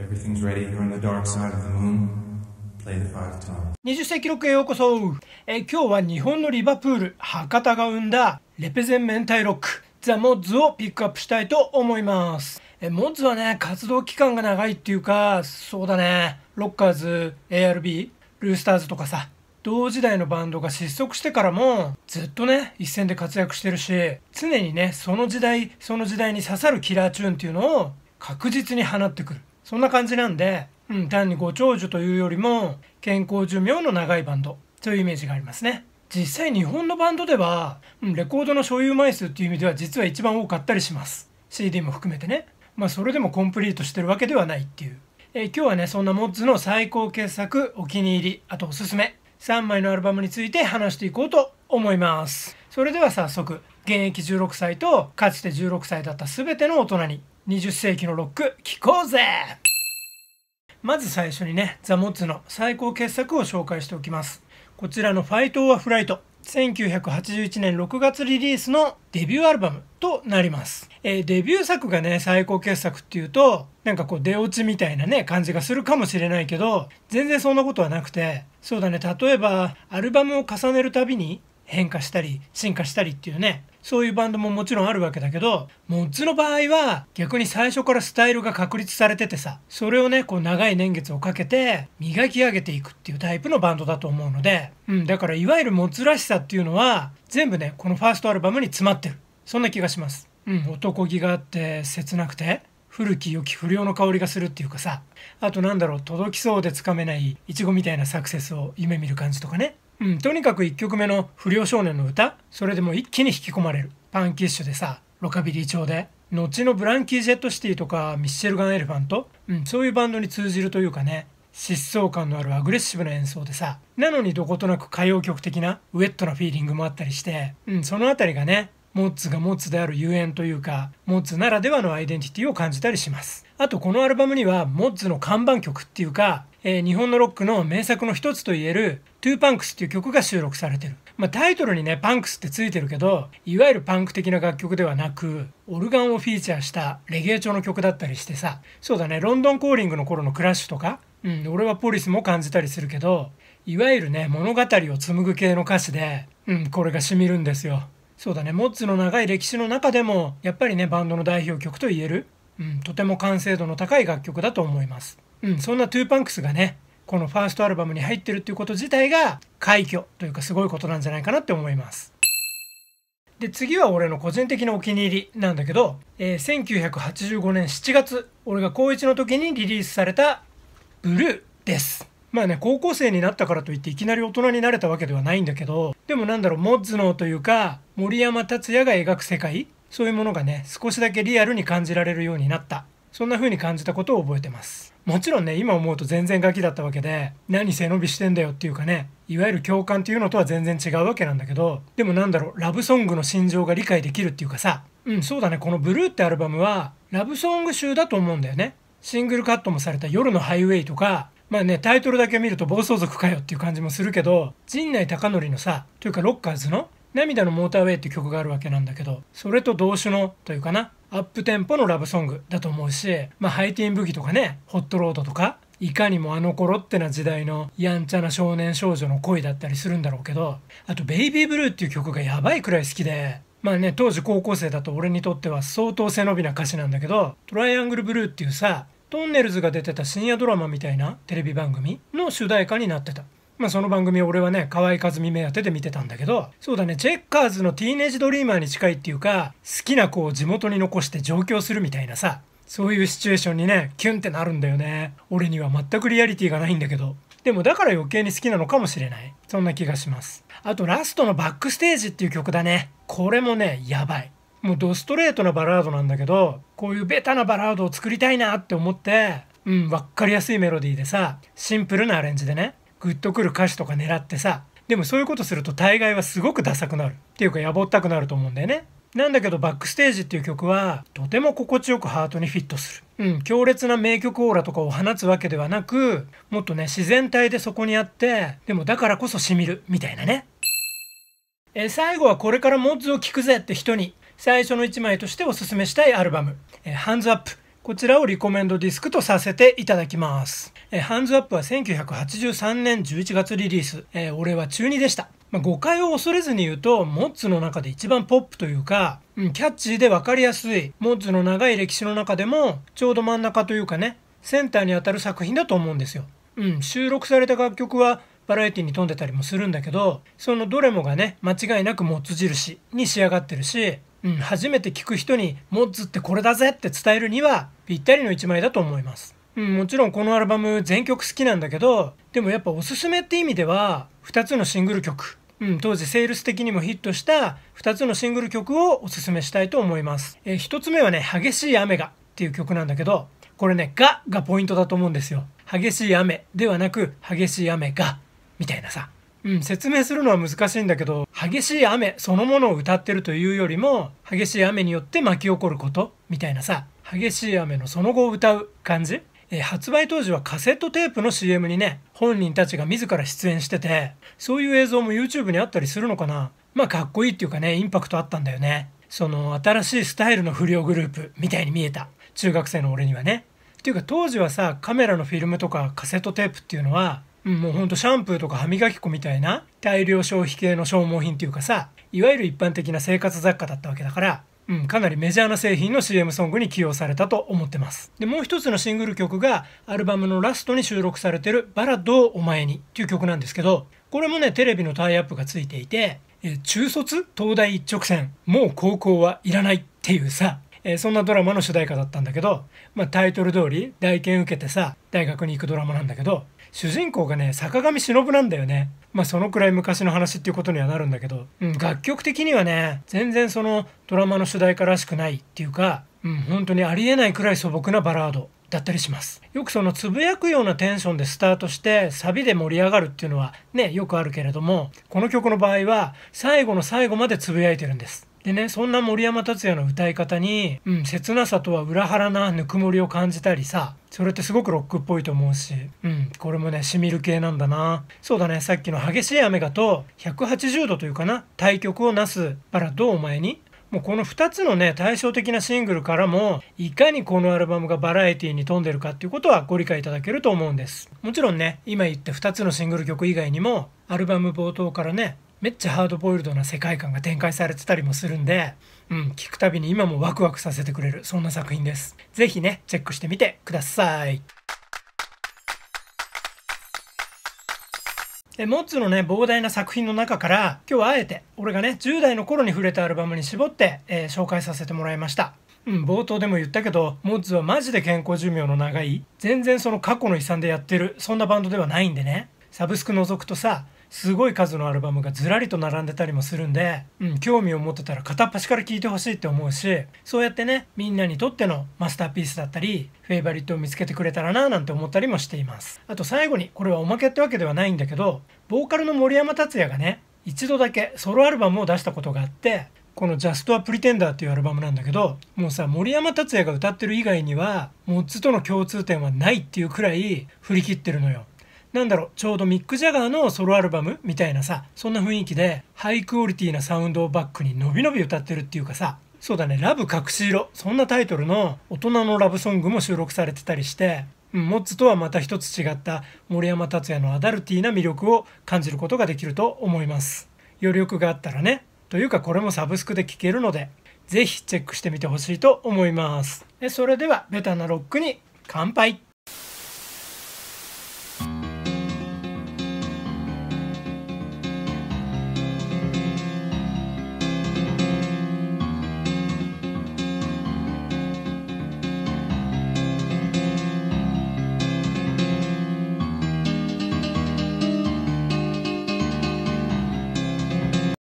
Everything's ready on the dark side of the moon. 20世紀ロックへようこそえ今日は日本のリバプール博多が生んだレペゼンメンタイロックザ・モッズをピックアップしたいと思いますえモッズはね活動期間が長いっていうかそうだねロッカーズ ARB ルースターズとかさ同時代のバンドが失速してからもずっとね一線で活躍してるし常にねその時代その時代に刺さるキラーチューンっていうのを確実に放ってくるそんな感じなんで、うん、単にご長寿というよりも健康寿命の長いバンドというイメージがありますね実際日本のバンドでは、うん、レコードの所有枚数っていう意味では実は一番多かったりします CD も含めてねまあそれでもコンプリートしてるわけではないっていう、えー、今日はねそんなモッズの最高傑作お気に入りあとおすすめ3枚のアルバムについて話していこうと思いますそれでは早速現役16歳とかつて16歳だった全ての大人に20世紀のロック聞こうぜまず最初にね、ザ・モッツの最高傑作を紹介しておきます。こちらのファイト・オア・フライト、1981年6月リリースのデビューアルバムとなります。えー、デビュー作がね、最高傑作っていうと、なんかこう出落ちみたいなね、感じがするかもしれないけど、全然そんなことはなくて、そうだね、例えば、アルバムを重ねるたびに変化したり、進化したりっていうね、そういうバンドももちろんあるわけだけど、モッズの場合は逆に最初からスタイルが確立されててさ、それをね、こう長い年月をかけて磨き上げていくっていうタイプのバンドだと思うので、うん、だからいわゆるモッズらしさっていうのは全部ね、このファーストアルバムに詰まってる。そんな気がします。うん、男気があって切なくて、古き良き不良の香りがするっていうかさあとなんだろう届きそうでつかめないイチゴみたいなサクセスを夢見る感じとかねうん、とにかく1曲目の「不良少年の歌」それでも一気に引き込まれるパンキッシュでさロカビリー調で後のブランキー・ジェット・シティとかミッシェルガン・エレファント、うん、そういうバンドに通じるというかね疾走感のあるアグレッシブな演奏でさなのにどことなく歌謡曲的なウェットなフィーリングもあったりして、うん、その辺りがねモッツがモッツであるゆえんというかモッツならではのアイデンティティを感じたりしますあとこのアルバムにはモッツの看板曲っていうかえー、日本のロックの名作の一つといえる「トゥーパンクス」っていう曲が収録されてる、まあ、タイトルにね「パンクス」ってついてるけどいわゆるパンク的な楽曲ではなくオルガンをフィーチャーしたレゲエ調の曲だったりしてさそうだねロンドンコーリングの頃のクラッシュとか、うん、俺はポリスも感じたりするけどいわゆるね物語を紡ぐ系の歌詞で、うん、これがしみるんですよそうだねモッツの長い歴史の中でもやっぱりねバンドの代表曲と言える、うん、とても完成度の高い楽曲だと思いますうん、そんなトゥーパンクスがねこのファーストアルバムに入ってるっていうこと自体が快挙というかすごいことなんじゃないかなって思いますで次は俺の個人的なお気に入りなんだけど、えー、1985年7月俺が高1の時にリリースされた「ブルー」ですまあね高校生になったからといっていきなり大人になれたわけではないんだけどでもなんだろうモッズのというか森山達也が描く世界そういうものがね少しだけリアルに感じられるようになったそんな風に感じたことを覚えてますもちろんね今思うと全然ガキだったわけで何背伸びしてんだよっていうかねいわゆる共感っていうのとは全然違うわけなんだけどでもなんだろうラブソングの心情が理解できるっていうかさうんそうだねこの「ブルー」ってアルバムはラブソング集だと思うんだよねシングルカットもされた「夜のハイウェイ」とかまあねタイトルだけ見ると暴走族かよっていう感じもするけど陣内孝則のさというかロッカーズの涙のモーターウェイっていう曲があるわけなんだけど、それと同種のというかな、アップテンポのラブソングだと思うし、まあ、ハイティンブギとかね、ホットロードとか、いかにもあの頃ってな時代のやんちゃな少年少女の恋だったりするんだろうけど、あと、ベイビーブルーっていう曲がやばいくらい好きで、まあね、当時高校生だと俺にとっては相当背伸びな歌詞なんだけど、トライアングルブルーっていうさ、トンネルズが出てた深夜ドラマみたいなテレビ番組の主題歌になってた。まあ、その番組俺はね河合和美目当てで見てたんだけどそうだねチェッカーズのティーネージドリーマーに近いっていうか好きな子を地元に残して上京するみたいなさそういうシチュエーションにねキュンってなるんだよね俺には全くリアリティがないんだけどでもだから余計に好きなのかもしれないそんな気がしますあとラストのバックステージっていう曲だねこれもねやばいもうドストレートなバラードなんだけどこういうベタなバラードを作りたいなって思ってうん分かりやすいメロディーでさシンプルなアレンジでねグッとくる歌詞とか狙ってさでもそういうことすると大概はすごくダサくなるっていうかやぼったくなると思うんだよねなんだけどバックステージっていう曲はとても心地よくハートにフィットする。うん、強烈な名曲オーラとかを放つわけではなく、もっとね、自然体でそこにあって、でもだからこそしみる、みたいなね。え、最後はこれからモッズを聴くぜって人に、最初の1枚としておすすめしたいアルバム、えハンズアップ。こちらをリコメンドディスクとさせていただきます。えー、ハンズアップは1983年11月リリース、えー、俺は中2でした。まあ、誤解を恐れずに言うと、モッツの中で一番ポップというか、うん、キャッチーでわかりやすい、モッツの長い歴史の中でも、ちょうど真ん中というかね、センターに当たる作品だと思うんですよ。うん、収録された楽曲は、バラエティに富んでたりもするんだけど、そのどれもがね、間違いなくモッツ印に仕上がってるし、うん、初めて聞く人に「モッズってこれだぜ!」って伝えるにはぴったりの一枚だと思います。うん、もちろんこのアルバム全曲好きなんだけどでもやっぱおすすめって意味では2つのシングル曲、うん、当時セールス的にもヒットした2つのシングル曲をおすすめしたいと思います、えー、1つ目はね「激しい雨が」っていう曲なんだけどこれね「が」がポイントだと思うんですよ激しい雨ではなく激しい雨がみたいなさうん説明するのは難しいんだけど激しい雨そのものを歌ってるというよりも激しい雨によって巻き起こることみたいなさ激しい雨のその後を歌う感じ、え発売当時はカセットテープの CM にね本人たちが自ら出演しててそういう映像も YouTube にあったりするのかなまあかっこいいっていうかねインパクトあったんだよねその新しいスタイルの不良グループみたいに見えた中学生の俺にはねっていうか当時はさカメラのフィルムとかカセットテープっていうのはもうほんとシャンプーとか歯磨き粉みたいな大量消費系の消耗品っていうかさ、いわゆる一般的な生活雑貨だったわけだから、うん、かなりメジャーな製品の CM ソングに起用されたと思ってます。で、もう一つのシングル曲が、アルバムのラストに収録されてる、バラッドをお前にっていう曲なんですけど、これもね、テレビのタイアップがついていて、え中卒東大一直線、もう高校はいらないっていうさ、えー、そんなドラマの主題歌だったんだけど、まあ、タイトル通り大研受けてさ大学に行くドラマなんだけど主人公がね坂上忍なんだよね。まあそのくらい昔の話っていうことにはなるんだけど、うん、楽曲的にはね全然そのドラマの主題歌らしくないっていうか、うん、本当にありえないくらい素朴なバラードだったりしますよくそのつぶやくようなテンションでスタートしてサビで盛り上がるっていうのはねよくあるけれどもこの曲の場合は最後の最後までつぶやいてるんですでね、そんな森山達也の歌い方に、うん、切なさとは裏腹なぬくもりを感じたりさ、それってすごくロックっぽいと思うし、うん、これもね、しみる系なんだな。そうだね、さっきの激しい雨がと、180度というかな、対局をなすバラうお前に、もうこの2つのね、対照的なシングルからも、いかにこのアルバムがバラエティに富んでるかっていうことはご理解いただけると思うんです。もちろんね、今言った2つのシングル曲以外にも、アルバム冒頭からね、めっちゃハードボイルドな世界観が展開されてたりもするんで、うん、聞くたびに今もワクワクさせてくれる、そんな作品です。是非ね、チェックしてみてください。えモッツのね膨大な作品の中から今日はあえて俺がね10代の頃に触れたアルバムに絞って、えー、紹介させてもらいましたうん、冒頭でも言ったけど、モッズはマジで健康寿命の長い、全然その過去の遺産でやってる、そんなバンドではないんでね。サブスク覗くとさ、すごい数のアルバムがずらりと並んでたりもするんで、うん、興味を持ってたら片っ端から聴いてほしいって思うしそうやってねみんなにとってのマスターピースだったりフェイバリットを見つけてくれたらななんて思ったりもしていますあと最後にこれはおまけってわけではないんだけどボーカルの森山達也がね一度だけソロアルバムを出したことがあってこの「Just a Pretender」っていうアルバムなんだけどもうさ森山達也が歌ってる以外にはモッツとの共通点はないっていうくらい振り切ってるのよなんだろう、ちょうどミック・ジャガーのソロアルバムみたいなさ、そんな雰囲気で、ハイクオリティなサウンドをバックにのびのび歌ってるっていうかさ、そうだね、ラブ隠し色、そんなタイトルの大人のラブソングも収録されてたりして、うん、モッツとはまた一つ違った森山達也のアダルティーな魅力を感じることができると思います。余力があったらね、というかこれもサブスクで聴けるので、ぜひチェックしてみてほしいと思います。それでは、ベタなロックに乾杯